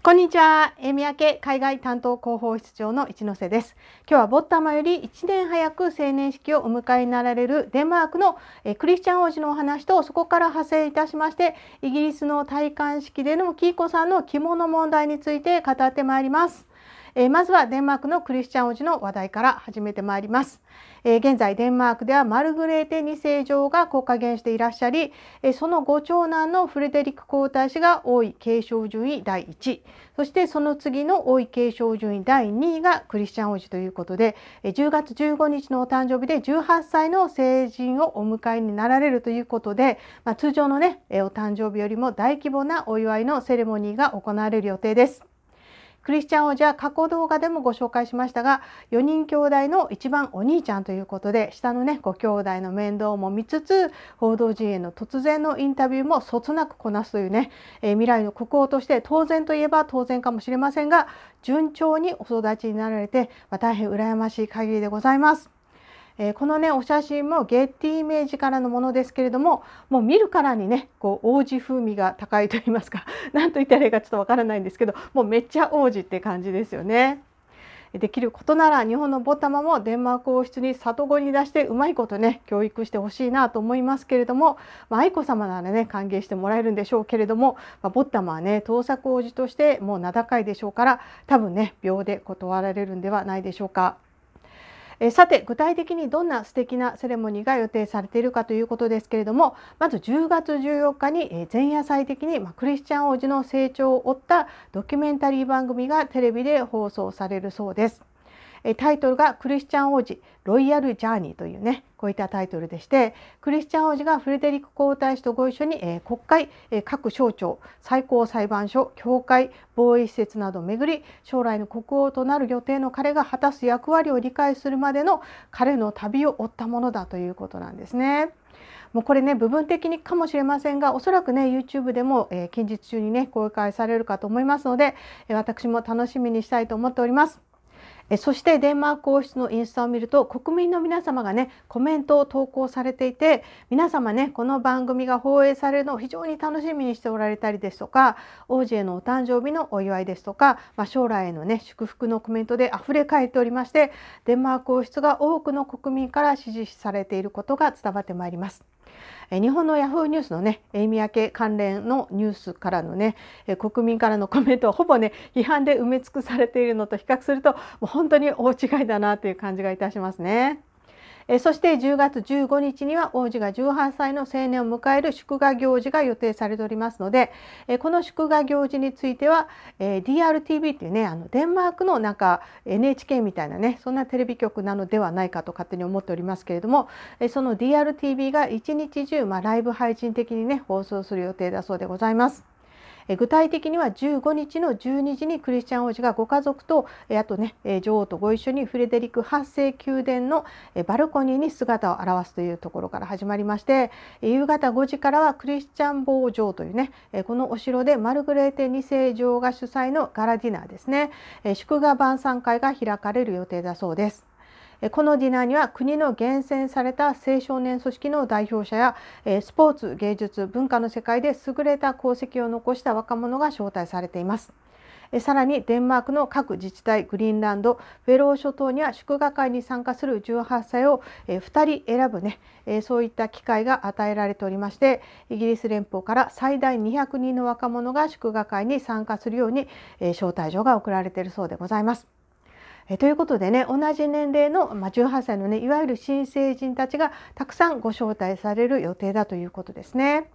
こんにちは。えみやけ海外担当広報室長の一ノ瀬です。今日はボッタマより1年早く成年式をお迎えになられるデンマークのえクリスチャン王子のお話とそこから派生いたしましてイギリスの戴冠式でのキーコさんの着物問題について語ってまいります。えまずはデンマークのクリスチャン王子の話題から始めてまいります。えー、現在デンマークではマルグレーテ2世女王が国家元首でいらっしゃり、えー、そのご長男のフレデリック皇太子が王位継承順位第1位そしてその次の王位継承順位第2位がクリスチャン王子ということで、えー、10月15日のお誕生日で18歳の成人をお迎えになられるということで、まあ、通常のね、えー、お誕生日よりも大規模なお祝いのセレモニーが行われる予定です。クリスチャンゃあ過去動画でもご紹介しましたが4人兄弟の一番お兄ちゃんということで下のねご兄弟の面倒も見つつ報道陣への突然のインタビューもそつなくこなすというね、えー、未来の国王として当然といえば当然かもしれませんが順調にお育ちになられて、まあ、大変羨ましい限りでございます。えー、このねお写真もゲッティイメージからのものですけれどももう見るからにねこう王子風味が高いと言いますか何 と言ったらいいかちょっとわからないんですけどもうめっちゃ王子って感じですよね。できることなら日本のボタマもデンマーク王室に里子に出してうまいことね教育してほしいなと思いますけれども、まあ、愛子さまならね歓迎してもらえるんでしょうけれども、まあ、ボッタマはね盗作王子としてもう名高いでしょうから多分ね秒で断られるんではないでしょうか。えさて具体的にどんな素敵なセレモニーが予定されているかということですけれどもまず10月14日に前夜祭的にクリスチャン王子の成長を追ったドキュメンタリー番組がテレビで放送されるそうです。タイトルが「クリスチャン王子ロイヤル・ジャーニー」というねこういったタイトルでしてクリスチャン王子がフレデリック皇太子とご一緒に、え国会、え各省庁最高裁判所教会防衛施設などをめぐり将来の国王となる予定の彼が果たす役割を理解するまでの彼の旅を追ったものだということなんですね。もうこれね部分的にかもしれませんがおそらくね YouTube でも、え近日中にね公開されるかと思いますので、え私も楽しみにしたいと思っております。そしてデンマーク王室のインスタを見ると国民の皆様がねコメントを投稿されていて皆様ねこの番組が放映されるのを非常に楽しみにしておられたりですとか王子へのお誕生日のお祝いですとか、まあ、将来へのね祝福のコメントであふれ返っておりましてデンマーク王室が多くの国民から支持されていることが伝わってまいります。え日本のヤフーニュースのね意味分け関連のニュースからのね、え国民からのコメントはほぼね批判で埋め尽くされているのと比較するともう本当に大違いだなという感じがいたしますね。えそして10月15日には王子が18歳の成年を迎える祝賀行事が予定されておりますので、えこの祝賀行事については、え DRTV っていうねあのデンマークのなんか NHK みたいなねそんなテレビ局なのではないかと勝手に思っておりますけれども、えその DRTV が一日中、まあ、ライブ配信的にね放送する予定だそうでございます。具体的には15日の12時にクリスチャン王子がご家族とあとね女王とご一緒にフレデリック8世宮殿のバルコニーに姿を現すというところから始まりまして夕方5時からはクリスチャン坊城というねこのお城でマルグレーテ2世女王が主催のガラディナーですね祝賀晩餐会が開かれる予定だそうです。このディナーには国の厳選された青少年組織の代表者やスポーツ芸術文化の世界で優れた功績を残した若者が招待されています。さらにデンマークの各自治体グリーンランドフェロー諸島には祝賀会に参加する18歳を2人選ぶねそういった機会が与えられておりましてイギリス連邦から最大200人の若者が祝賀会に参加するように招待状が送られているそうでございます。えということでね同じ年齢の、まあ、18歳のねいわゆる新成人たちがたくさんご招待される予定だということですね。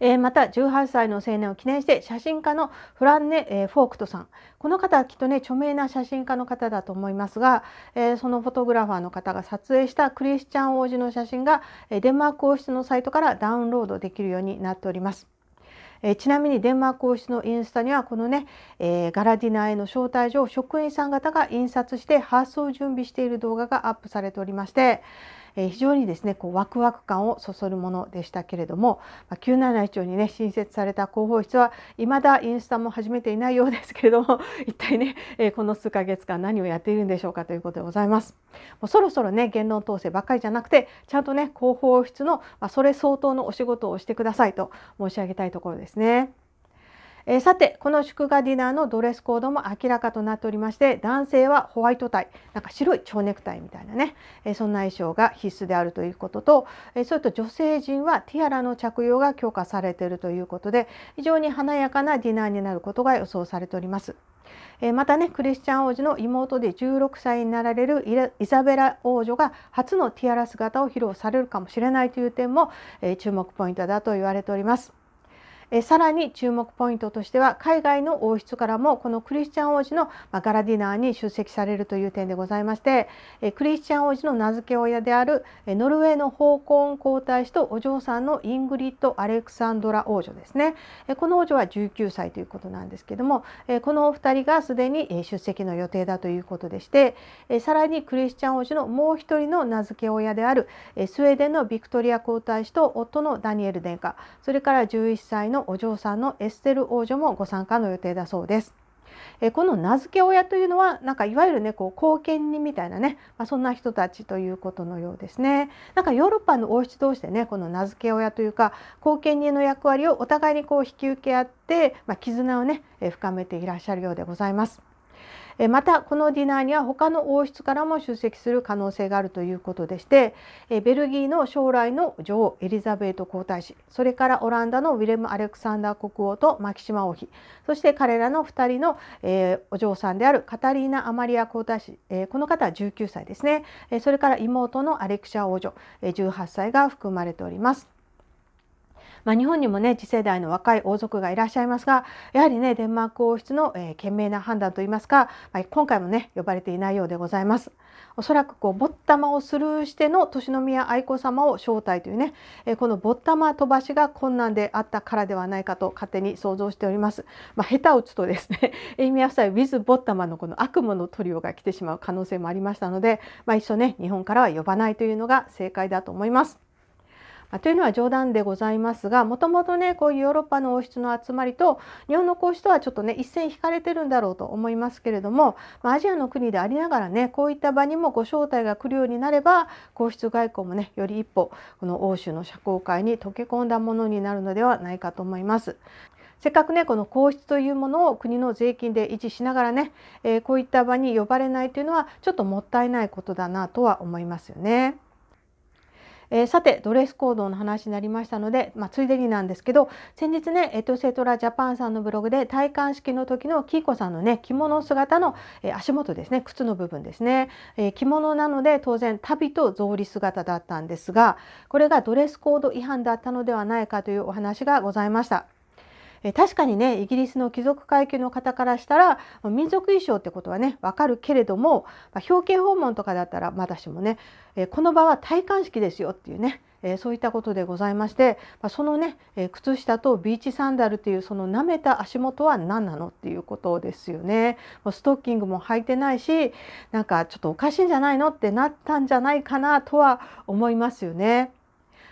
えまた18歳の青年を記念して写真家のフランネ、えフォークトさんこの方はきっとね著名な写真家の方だと思いますが、えー、そのフォトグラファーの方が撮影したクリスチャン王子の写真がデンマーク王室のサイトからダウンロードできるようになっております。えー、ちなみにデンマーク王室のインスタにはこのね、えー、ガラディナへの招待状を職員さん方が印刷して発送を準備している動画がアップされておりまして、え非常にですねこうワクワク感をそそるものでしたけれども、まあ、971にね新設された広報室は未だインスタも始めていないようですけれども 一体ね、えこの数ヶ月間何をやっているんでしょうかということでございます。もうそろそろね言論統制ばっかりじゃなくてちゃんとね広報室の、まあ、それ相当のお仕事をしてくださいと申し上げたいところですね。えさてこの祝賀ディナーのドレスコードも明らかとなっておりまして男性はホワイトタイなんか白い蝶ネクタイみたいなね、えそんな衣装が必須であるということと、えそれと女性陣はティアラの着用が許可されているということで非常に華やかなディナーになることが予想されております。えまたねクリスチャン王子の妹で16歳になられるイザベラ王女が初のティアラ姿を披露されるかもしれないという点も、え注目ポイントだと言われております。えさらに注目ポイントとしては海外の王室からもこのクリスチャン王子のガラディナーに出席されるという点でございましてえクリスチャン王子の名付け親であるノルウェーの宝婚皇太子とお嬢さんのイングリッド・アレクサンドラ王女ですねえこの王女は19歳ということなんですけどもえこのお二人がすでに出席の予定だということでしてえさらにクリスチャン王子のもう一人の名付け親であるスウェーデンのビクトリア皇太子と夫のダニエル殿下それから11歳ののお嬢さんのエステル王女もご参加の予定だそうです。えこの名付け親というのはなんかいわゆるねこう後見人みたいなね、まあ、そんな人たちということのようですね。なんかヨーロッパの王室同士でねこの名付け親というか後見人の役割をお互いにこう引き受け合って、まあ、絆をね深めていらっしゃるようでございます。またこのディナーには他の王室からも出席する可能性があるということでしてベルギーの将来の女王エリザベート皇太子それからオランダのウィレム・アレクサンダー国王とマキシマ王妃そして彼らの2人の、お嬢さんであるカタリーナ・アマリア皇太子、この方は19歳ですね、それから妹のアレクシャ王女、18歳が含まれております。まあ、日本にもね次世代の若い王族がいらっしゃいますがやはりねデンマーク王室の、えー、賢明な判断といいますか、まあ、今回もね呼ばれていないようでございます。おそらくこうぼったまをスルーしての年宮愛子さまを招待というね、えー、このぼったま飛ばしが困難であったからではないかと勝手に想像しております。まあ、下手を打つとですね エイミア夫妻 with ぼったまのこの悪夢のトリオが来てしまう可能性もありましたので、まあ、一緒ね日本からは呼ばないというのが正解だと思います。というのは冗談でございますがもともとねこういうヨーロッパの王室の集まりと日本の皇室とはちょっとね一線引かれてるんだろうと思いますけれども、まあ、アジアの国でありながらねこういった場にもご招待が来るようになれば皇室外交もねより一歩この欧州の社交界に溶け込んだものになるのではないかと思います。せっかくねこの皇室というものを国の税金で維持しながらね、えー、こういった場に呼ばれないというのはちょっともったいないことだなとは思いますよね。えー、さてドレスコードの話になりましたので、まあ、ついでになんですけど先日ねエトセトラジャパンさんのブログで戴冠式の時のキーコさんのね着物姿の、えー、足元ですね靴の部分ですね、えー、着物なので当然旅と草履姿だったんですがこれがドレスコード違反だったのではないかというお話がございました。え確かにねイギリスの貴族階級の方からしたら民族衣装ってことはねわかるけれども、まあ、表敬訪問とかだったらまだしもね、えこの場は戴冠式ですよっていうねえそういったことでございまして、まそのね、え靴下とビーチサンダルっていうその舐めた足元は何なのっていうことですよね。もうストッキングも履いてないしなんかちょっとおかしいんじゃないのってなったんじゃないかなとは思いますよね。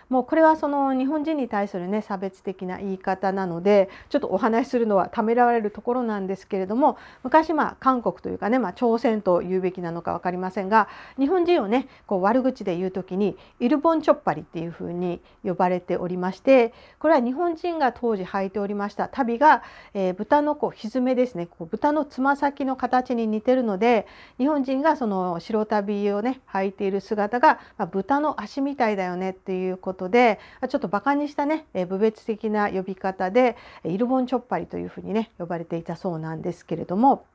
もうこれはその日本人に対するね差別的な言い方なのでちょっとお話しするのはためらわれるところなんですけれども昔まあ韓国というかね、まあ、朝鮮と言うべきなのか分かりませんが日本人をねこう悪口で言う時にイルボンチョッパリっていうふうに呼ばれておりましてこれは日本人が当時履いておりました足袋が、えー、豚のこうひずめですねこう豚のつま先の形に似てるので日本人がその白足袋をね履いている姿が、まあ、豚の足みたいだよねっていうことことでちょっとバカにしたね部別的な呼び方でイルボンチョッパリというふうにね呼ばれていたそうなんですけれども。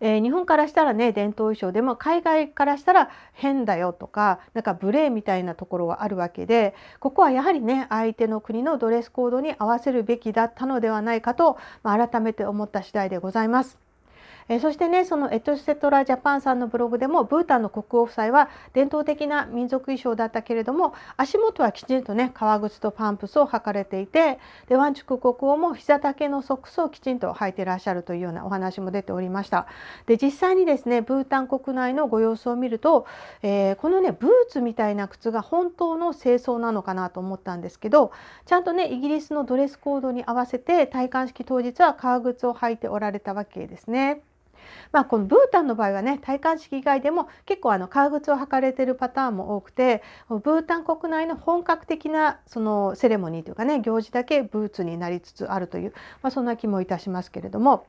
えー、日本からしたらね伝統衣装でも海外からしたら変だよとかなんか無礼みたいなところはあるわけでここはやはりね相手の国のドレスコードに合わせるべきだったのではないかと、まあ、改めて思った次第でございます。えそしてねそのエトセトラジャパンさんのブログでもブータンの国王夫妻は伝統的な民族衣装だったけれども足元はきちんとね革靴とパンプスを履かれていてでワンチュク国王も膝丈のソックスをきちんと履いていらっしゃるというようなお話も出ておりました。で実際にですねブータン国内のご様子を見ると、えー、このねブーツみたいな靴が本当の清掃なのかなと思ったんですけどちゃんとねイギリスのドレスコードに合わせて戴冠式当日は革靴を履いておられたわけですね。まあ、このブータンの場合はね戴冠式以外でも結構あの革靴を履かれてるパターンも多くてブータン国内の本格的なそのセレモニーというかね行事だけブーツになりつつあるという、まあ、そんな気もいたしますけれども。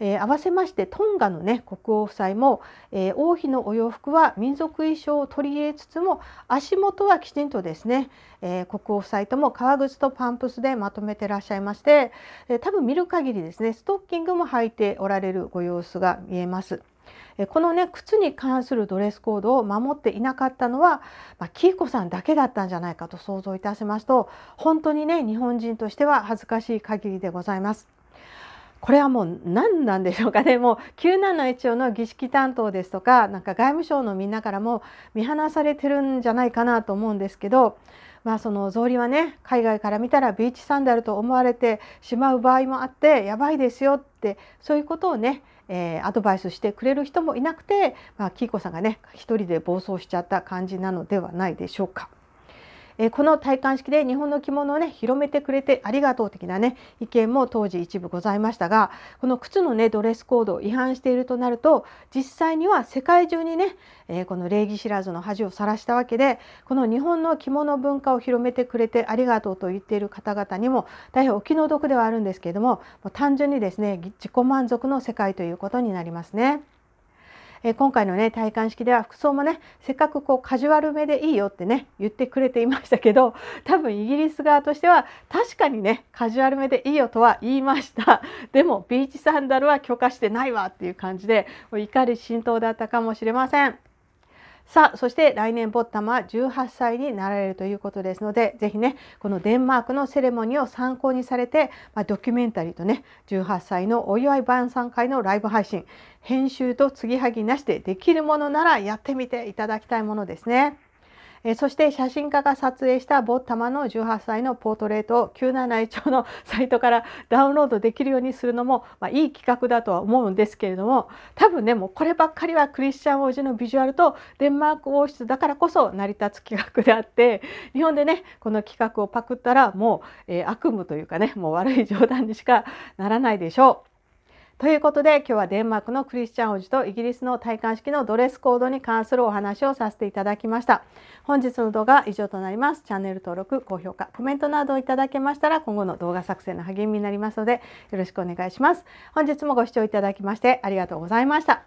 えー、合わせましてトンガの、ね、国王夫妻も、えー、王妃のお洋服は民族衣装を取り入れつつも足元はきちんとですね、えー、国王夫妻とも革靴とパンプスでまとめてらっしゃいまして、え多分見る限りですねストッキングも履いておられるご様子が見えます。このね靴に関するドレスコードを守っていなかったのは、まあ、キイコさんだけだったんじゃないかと想像いたしますと本当にね日本人としては恥ずかしい限りでございます。これはもう何なんでしょうかねもう971の儀式担当ですとかなんか外務省のみんなからも見放されてるんじゃないかなと思うんですけど、まあ、その草履はね海外から見たらビーチサンダルと思われてしまう場合もあってやばいですよってそういうことをねえー、アドバイスしてくれる人もいなくて、まあ、キーコさんがね一人で暴走しちゃった感じなのではないでしょうか。えこの戴冠式で日本の着物をね広めてくれてありがとう的なね意見も当時一部ございましたがこの靴のねドレスコードを違反しているとなると実際には世界中にね、えこの礼儀知らずの恥をさらしたわけでこの日本の着物文化を広めてくれてありがとうと言っている方々にも大変お気の毒ではあるんですけれどももう単純にですね自己満足の世界ということになりますね。えー、今回のね戴冠式では服装もねせっかくこうカジュアルめでいいよってね言ってくれていましたけど多分イギリス側としては確かにねカジュアルめでいいよとは言いましたでもビーチサンダルは許可してないわっていう感じで怒り心頭だったかもしれません。さあそして来年ポッタマは18歳になられるということですのでぜひねこのデンマークのセレモニーを参考にされて、まあ、ドキュメンタリーとね18歳のお祝い晩餐会のライブ配信編集と継ぎはぎなしでできるものならやってみていただきたいものですね。えそして写真家が撮影したボッタマの18歳のポートレートを971調の サイトからダウンロードできるようにするのも、まあ、いい企画だとは思うんですけれども多分ねもうこればっかりはクリスチャン王子のビジュアルとデンマーク王室だからこそ成り立つ企画であって日本でねこの企画をパクったらもう、えー、悪夢というかねもう悪い冗談にしかならないでしょう。ということで今日はデンマークのクリスチャン王子とイギリスの戴冠式のドレスコードに関するお話をさせていただきました本日の動画は以上となりますチャンネル登録高評価コメントなどをいただけましたら今後の動画作成の励みになりますのでよろしくお願いします本日もご視聴いただきましてありがとうございました